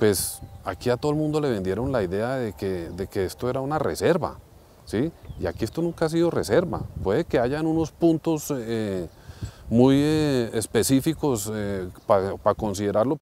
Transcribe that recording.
pues aquí a todo el mundo le vendieron la idea de que, esto era una reserva, ¿sí? Y aquí esto nunca ha sido reserva. Puede que hayan unos puntos eh, muy eh, específicos eh, para considerarlo.